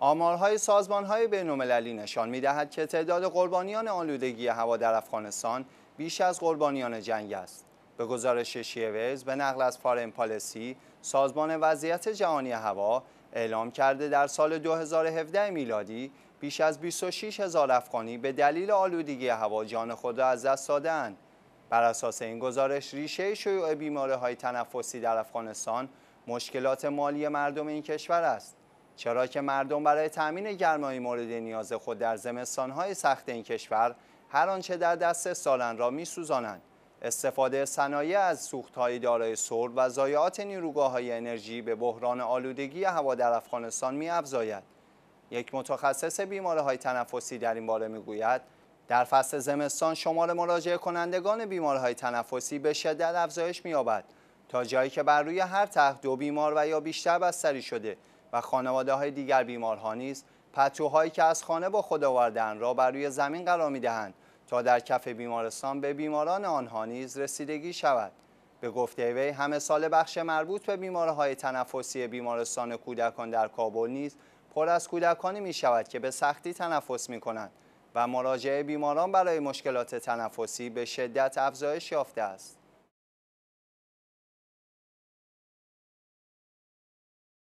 آمارهای سازمانهای بین‌المللی نشان می‌دهد که تعداد قربانیان آلودگی هوا در افغانستان بیش از قربانیان جنگ است. به گزارش شیوز به نقل از فارن پالیسی، سازمان وضعیت جهانی هوا اعلام کرده در سال 2017 میلادی بیش از 26 هزار افغانی به دلیل آلودگی هوا جان خود را از دست دادن. بر اساس این گزارش ریشه شیوع بیماره های تنفسی در افغانستان مشکلات مالی مردم این کشور است. چرا که مردم برای تامین گرمایی مورد نیاز خود در زمستانهای سخت این کشور هر آنچه در دست سالن را میسوزانند استفاده صنایع از سوختهای دارای سر و ضایعات نیروگاه های انرژی به بحران آلودگی هوا در افغانستان افزاید. یک متخصص بیماره های تنفسی در این باره گوید، در فصل زمستان شمار مراجعه کنندگان بیماره های تنفسی به شدت افزایش مییابد تا جایی که بر روی هر تخت دو بیمار و یا بیشتر بستری شده و خانواده های دیگر بیمارها نیز پتوهایی که از خانه با خود آوردن را بر روی زمین قرار می دهند تا در کف بیمارستان به بیماران آنها نیز رسیدگی شود به گفته وی همه سال بخش مربوط به بیمارهای تنفسی بیمارستان کودکان در کابل نیز پر از کودکانی می شود که به سختی تنفس می کنند و مراجعه بیماران برای مشکلات تنفسی به شدت افزایش یافته است.